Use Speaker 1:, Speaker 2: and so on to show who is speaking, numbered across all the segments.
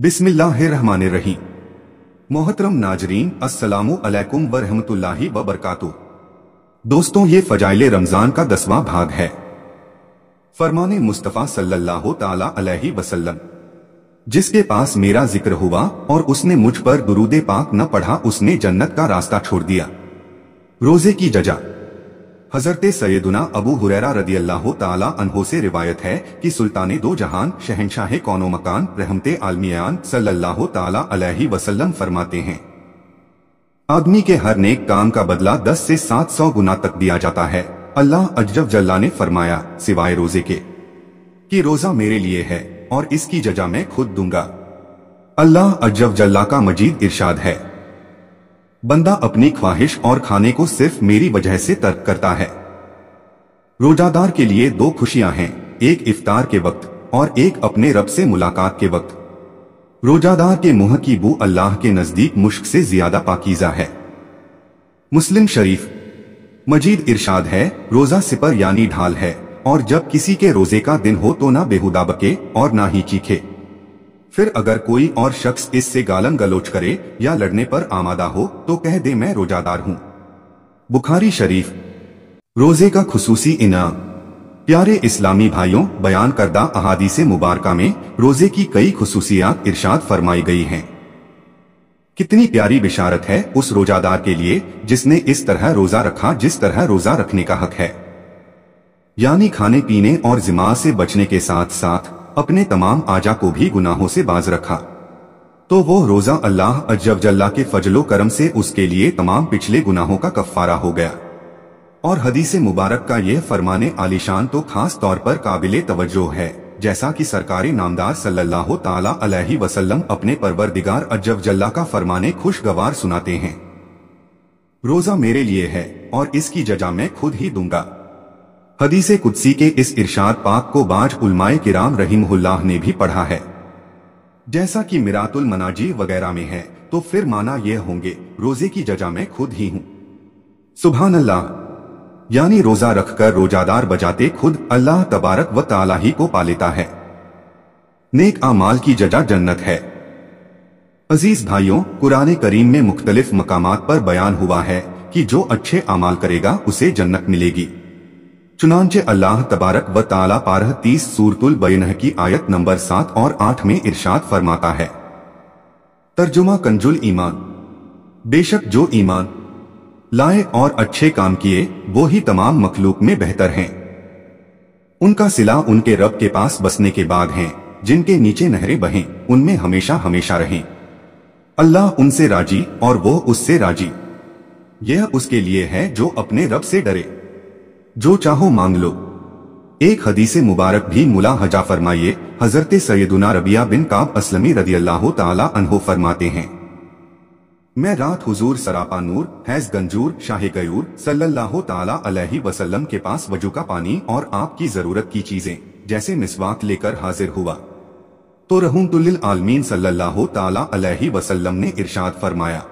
Speaker 1: बिस्मिल्लाहमान रही मोहतरम नाजरीन असलकुम वरहमतुल्लाहि वबरकातु दोस्तों ये फ़जाइल रमज़ान का दसवां भाग है फरमान मुस्तफ़ा सल्लल्लाहु ताला अलैहि वसल्लम जिसके पास मेरा जिक्र हुआ और उसने मुझ पर दुरूद पाक न पढ़ा उसने जन्नत का रास्ता छोड़ दिया रोजे की जजा हजरत सैदुना अबू हुरैरा रदी अल्लाह तला अनहो से रिवायत है कि सुल्तान दो जहान शहनशाह कौनो मकान रहमते आलमियान सल्लल्लाहु ताला अलैहि वसल्लम फरमाते हैं आदमी के हर नेक काम का बदला दस से सात सौ गुना तक दिया जाता है अल्लाह अजब जल्ला ने फरमाया सिवाय रोजे के कि रोजा मेरे लिए है और इसकी जजा मैं खुद दूंगा अल्लाह अजब जल्ला का मजीद इर्शाद है बंदा अपनी ख्वाहिश और खाने को सिर्फ मेरी वजह से तर्क करता है रोजादार के लिए दो खुशियां हैं एक इफ्तार के वक्त और एक अपने रब से मुलाकात के वक्त रोजादार के मुंह की बू अल्लाह के नजदीक मुश्क से ज्यादा पाकिजा है मुस्लिम शरीफ मजीद इरशाद है रोजा सिपर यानी ढाल है और जब किसी के रोजे का दिन हो तो ना बेहुदा बके और ना ही चीखे फिर अगर कोई और शख्स इससे गालन गलोच करे या लड़ने पर आमादा हो तो कह दे मैं रोजादार हूँ बुखारी शरीफ रोजे का खसूसी इनाम प्यारे इस्लामी भाइयों बयान करदा अहादी से मुबारका में रोजे की कई खसूसियात इर्शाद फरमाई गई हैं कितनी प्यारी बिशारत है उस रोजादार के लिए जिसने इस तरह रोजा रखा जिस तरह रोजा रखने का हक है यानी खाने पीने और जिमा से बचने के साथ साथ अपने तमाम आजा को भी गुनाहों से बाज रखा तो वो रोजा अल्लाह जल्ला के फजलो करम से उसके लिए तमाम पिछले गुनाहों का कफारा हो गया और हदीस मुबारक का यह फरमाने आलिशान तो खास तौर पर काबिल तवज्जो है जैसा कि सरकारी नामदार सल्लल्लाहु ताला अलैहि वसल्लम अपने अजब जल्ला का फरमाने खुशगवार सुनाते हैं रोजा मेरे लिए है और इसकी जजा मैं खुद ही दूंगा हदीसे कुदसी के इस इरशाद पाक को बाज उलमाए किराम रहीमहुल्लाह ने भी पढ़ा है जैसा कि मिरातुल मनाजी वगैरह में है तो फिर माना यह होंगे रोजे की जजा मैं खुद ही हूँ सुबह अल्लाह यानी रोजा रखकर रोजादार बजाते खुद अल्लाह तबारक व ताला ही को पा लेता है नेक आमाल की जजा जन्नत है अजीज भाइयों कुरान करीम में मुख्तलिफ मकाम पर बयान हुआ है कि जो अच्छे अमाल करेगा उसे जन्नत मिलेगी चुनाचे अल्लाह तबारक व ताला पारह तीस सूरतुल बैनह की आयत नंबर सात और आठ में इरशाद फरमाता है तर्जुमा कंजुल ईमान बेशक जो ईमान लाए और अच्छे काम किए वो ही तमाम मखलूक में बेहतर हैं उनका सिला उनके रब के पास बसने के बाद हैं जिनके नीचे नहरें बहें उनमें हमेशा हमेशा रहें अल्लाह उनसे राजी और वो उससे राजी यह उसके लिए है जो अपने रब से डरे जो चाहो मांग लो एक हदीसे मुबारक भी मुला हजा फरमाइए हजरत सैदुना रबिया बिन काब असलमी रदी अल्लाह तहो फरमाते हैं मैं रात हुजूर सरापा नूर हैज गंजूर शाह गयूर सल्लल्लाहु ताला अलैहि वसल्लम के पास वजू का पानी और आपकी जरूरत की चीजें जैसे मिसवाक लेकर हाजिर हुआ तो रहूमतुल्ल आलमीन सल्लल्लाहु ताला अलैहि वसल्लम ने इरशाद फरमाया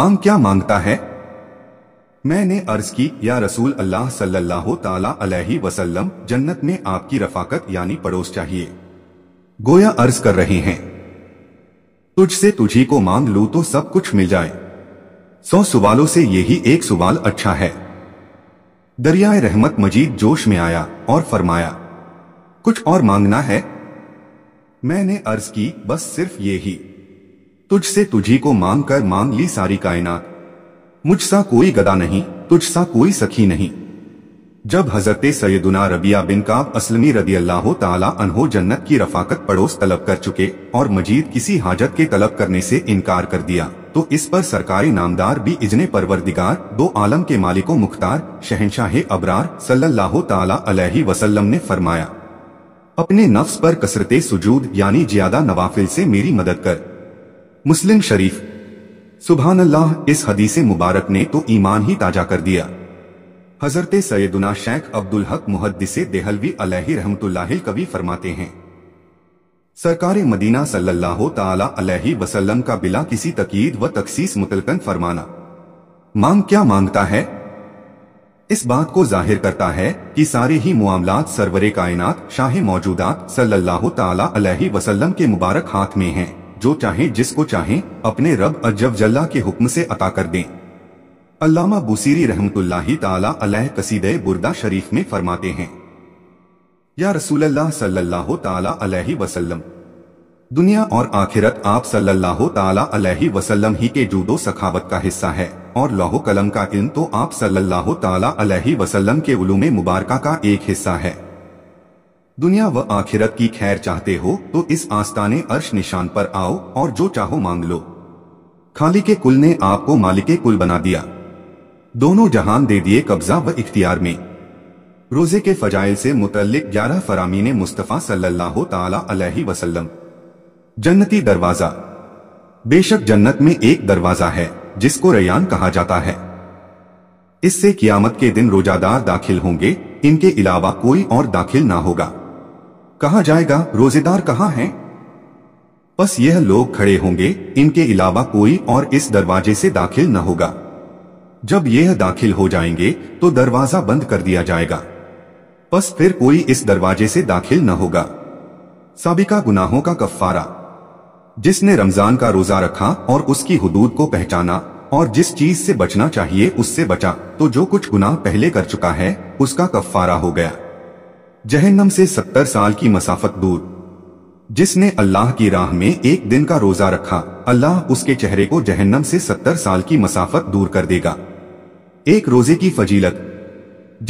Speaker 1: मांग क्या मांगता है मैंने अर्ज की या रसूल अल्लाह सल्लल्लाहु ताला अलैहि वसल्लम जन्नत में आपकी रफाकत यानी पड़ोस चाहिए गोया अर्ज कर रहे हैं तुझसे तुझी को मांग लू तो सब कुछ मिल जाए सौ सवालों से यही एक सवाल अच्छा है दरियाए रहमत मजीद जोश में आया और फरमाया कुछ और मांगना है मैंने अर्ज की बस सिर्फ ये ही तुझसे तुझी को मांग कर मांग ली सारी कायनात मुझ सा कोई गदा नहीं तुझ सा कोई सखी नहीं जब हजरत सैदुना रबिया बिन काब असलमी रदी अल्लाह ताला अनहो जन्नत की रफाकत पड़ोस तलब कर चुके और मजीद किसी हाजत के तलब करने से इनकार कर दिया तो इस पर सरकारी नामदार भी इजने परवरदिगार दो आलम के मालिको मुख्तार शहनशाह अबरार सल्लल्लाहु ताला अलैहि वसल्लम ने फरमाया अपने नफ्स पर कसरत सुजूद यानी ज्यादा नवाफिल से मेरी मदद कर मुस्लिम शरीफ सुबहान अल्लाह इस हदीसे मुबारक ने तो ईमान ही ताजा कर दिया हजरत सैदुना शेख अब्दुल हक मुहदसे देहलवी अलही रहमतुल्लाहिल कवि फरमाते हैं सरकार मदीना सल्लल्लाहु ताला अलैहि वसल्लम का बिला किसी तकीद व तकसीस मुतलकन फरमाना मांग क्या मांगता है इस बात को जाहिर करता है कि सारे ही मामला सरवरे कायनात शाह मौजूदात सल्लल्लाहु ताला अलैहि वसल्लम के मुबारक हाथ में हैं जो चाहें जिसको चाहें अपने रब अजब जल्ला के हुक्म से अता कर दें अल्लामा बुसीरी रहमतुल्लाही ताला अलह कसीदे बुरदा शरीफ में फरमाते हैं या रसूलल्लाह सल्लल्लाहु ताला अलैहि वसल्लम दुनिया और आखिरत आप सल्लल्लाहु ताला अलैहि वसल्लम ही के जूदो सखावत का हिस्सा है और लौह कलम का इन तो आप सल्लल्लाहु ताला अलैहि वसल्लम के उलूम मुबारका का एक हिस्सा है दुनिया व आखिरत की खैर चाहते हो तो इस आस्ताने अर्श निशान पर आओ और जो चाहो मांग लो खाली के कुल ने आपको मालिके कुल बना दिया दोनों जहान दे दिए कब्जा व इख्तियार में रोजे के फजाइल से मुतलिक ग्यारह फरामी ने मुस्तफ़ा सल्लल्लाहु अलैहि वसल्लम जन्नती दरवाजा बेशक जन्नत में एक दरवाजा है जिसको रयान कहा जाता है इससे कियामत के दिन रोजादार दाखिल होंगे इनके अलावा कोई और दाखिल ना होगा कहा जाएगा रोजेदार कहाँ हैं? बस यह लोग खड़े होंगे इनके अलावा कोई और इस दरवाजे से दाखिल न होगा जब यह दाखिल हो जाएंगे तो दरवाजा बंद कर दिया जाएगा बस फिर कोई इस दरवाजे से दाखिल न होगा साबिका गुनाहों का कफारा जिसने रमजान का रोजा रखा और उसकी हदूद को पहचाना और जिस चीज से बचना चाहिए उससे बचा तो जो कुछ गुनाह पहले कर चुका है उसका कफारा हो गया जहन्नम से सत्तर साल की मसाफत दूर जिसने अल्लाह की राह में एक दिन का रोजा रखा अल्लाह उसके चेहरे को जहन्नम से सत्तर साल की मसाफत दूर कर देगा एक रोजे की फजीलत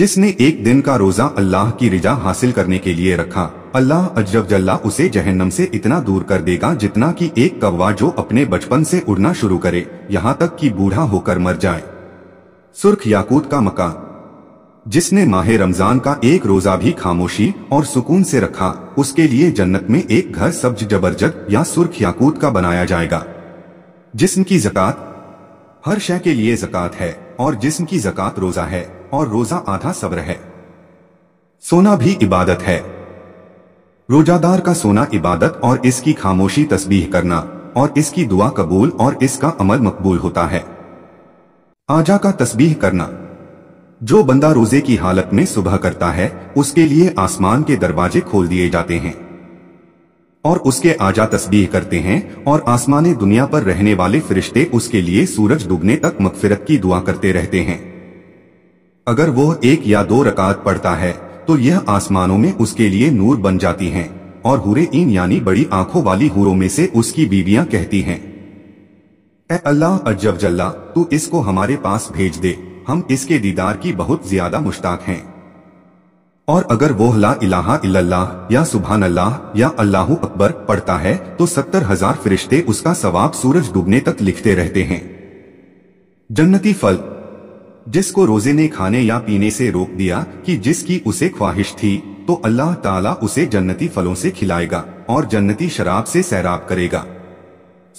Speaker 1: जिसने एक दिन का रोजा अल्लाह की रिजा हासिल करने के लिए रखा अल्लाह अजरब जल्ला उसे जहन्नम से इतना दूर कर देगा जितना कि एक कौवा जो अपने बचपन से उड़ना शुरू करे यहाँ तक कि बूढ़ा होकर मर जाए सुर्ख याकूत का मकान जिसने माह रमजान का एक रोजा भी खामोशी और सुकून से रखा उसके लिए जन्नत में एक घर सब्ज जबरजद या सुर्ख याकूत का बनाया जाएगा जिस्म की जक़ात हर शय के लिए जक़ात है और जिस्म की जक़ात रोजा है और रोजा आधा सब्र है सोना भी इबादत है रोजादार का सोना इबादत और इसकी खामोशी तस्बीह करना और इसकी दुआ कबूल और इसका अमल मकबूल होता है आजा का तस्बीह करना जो बंदा रोजे की हालत में सुबह करता है उसके लिए आसमान के दरवाजे खोल दिए जाते हैं और उसके आजा तस्बीह करते हैं और आसमान दुनिया पर रहने वाले फरिश्ते उसके लिए सूरज डूबने तक मकफिरत की दुआ करते रहते हैं अगर वह एक या दो रकात पढ़ता है तो यह आसमानों में उसके लिए नूर बन जाती हैं और हुरे इन यानी बड़ी आंखों वाली हुरों में से उसकी बीवियां कहती हैं अल्लाह अजब जल्ला तू इसको हमारे पास भेज दे हम इसके दीदार की बहुत ज्यादा मुश्ताक हैं और अगर वो ला इलाहा इल्लल्लाह या सुबहान अल्लाह या अल्लाह अकबर पढ़ता है तो सत्तर हजार फरिश्ते उसका सवाब सूरज डूबने तक लिखते रहते हैं जन्नती फल जिसको रोजे ने खाने या पीने से रोक दिया कि जिसकी उसे ख्वाहिश थी तो अल्लाह ताला उसे जन्नती फलों से खिलाएगा और जन्नती शराब से सैराब करेगा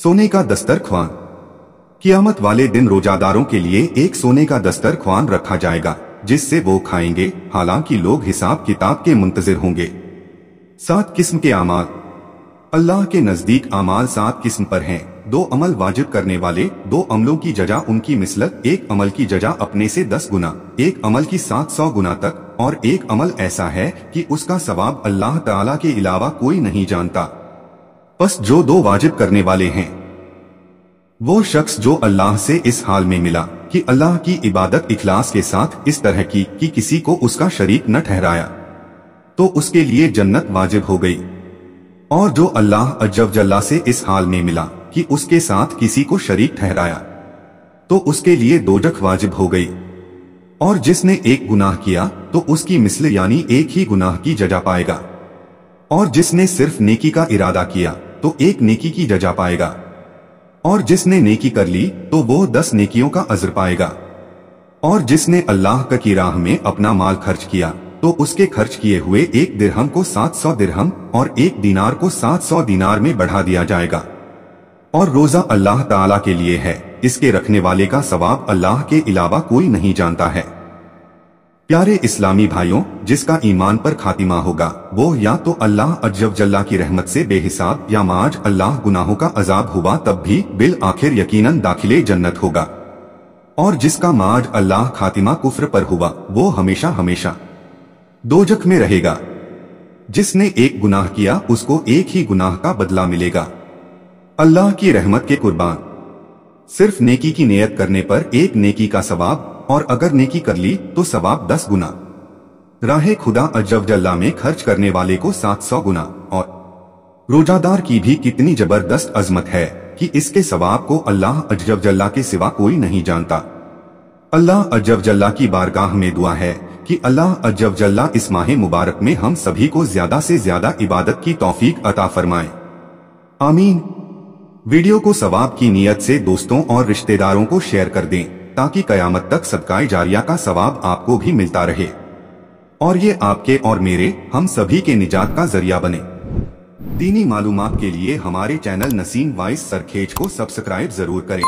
Speaker 1: सोने का दस्तर ख्वान कियामत वाले दिन रोजादारों के लिए एक सोने का दस्तर ख्वान रखा जाएगा जिससे वो खाएंगे हालांकि लोग हिसाब किताब के मुंतजर होंगे सात किस्म के अमाल अल्लाह के नजदीक अमाल सात किस्म पर हैं दो अमल वाजिब करने वाले दो अमलों की जजा उनकी मिसलत एक अमल की जजा अपने से दस गुना एक अमल की सात सौ गुना तक और एक अमल ऐसा है कि उसका सवाब अल्लाह ताला के अलावा कोई नहीं जानता बस जो दो वाजिब करने वाले हैं वो शख्स जो अल्लाह से इस हाल में मिला कि अल्लाह की इबादत इखलास के साथ इस तरह की कि किसी को उसका शरीक न ठहराया तो उसके लिए जन्नत वाजिब हो गई और जो अल्लाह जल्ला से इस हाल में मिला कि उसके साथ किसी को शरीक ठहराया तो उसके लिए दोजख वाजिब हो गई और जिसने एक गुनाह किया तो उसकी मिसल यानी एक ही गुनाह की जजा पाएगा और जिसने सिर्फ नेकी का इरादा किया तो एक नेकी की जजा पाएगा और जिसने नेकी कर ली तो वो दस नेकियों का अजर पाएगा और जिसने अल्लाह का की राह में अपना माल खर्च किया तो उसके खर्च किए हुए एक दिरहम को सात सौ दिरहम और एक दिनार को सात सौ दिनार में बढ़ा दिया जाएगा और रोजा अल्लाह ताला के लिए है इसके रखने वाले का सवाब अल्लाह के अलावा कोई नहीं जानता है प्यारे इस्लामी भाइयों जिसका ईमान पर खातिमा होगा वो या तो अल्लाह अजब जल्ला की रहमत से बेहिसाब या माज अल्लाह गुनाहों का अजाब हुआ तब भी बिल आखिर यकीनन दाखिले जन्नत होगा और जिसका माज अल्लाह खातिमा कुफ्र पर हुआ वो हमेशा हमेशा दोजक में रहेगा जिसने एक गुनाह किया उसको एक ही गुनाह का बदला मिलेगा अल्लाह की रहमत के कुर्बान सिर्फ नेकी की नियत करने पर एक नेकी का सवाब और अगर नेकी कर ली तो सवाब दस गुना राहे खुदा अजवजल्ला में खर्च करने वाले को सात सौ गुना और रोजादार की भी कितनी जबरदस्त अजमत है कि इसके सवाब को अल्लाह अजवजल्ला के सिवा कोई नहीं जानता अल्लाह अजवजल्ला की बारगाह में दुआ है कि अल्लाह अजवजल्ला इस माह मुबारक में हम सभी को ज्यादा से ज्यादा इबादत की तोफीक अता फरमाए आमीन वीडियो को सवाब की नीयत से दोस्तों और रिश्तेदारों को शेयर कर दें ताकि कयामत तक सदकाई जारिया का सवाब आपको भी मिलता रहे और ये आपके और मेरे हम सभी के निजात का जरिया बने दीनी मालूम के लिए हमारे चैनल नसीम वाइस सरखेज को सब्सक्राइब जरूर करें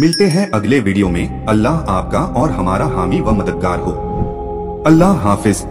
Speaker 1: मिलते हैं अगले वीडियो में अल्लाह आपका और हमारा हामी व मददगार हो अल्लाह हाफिज़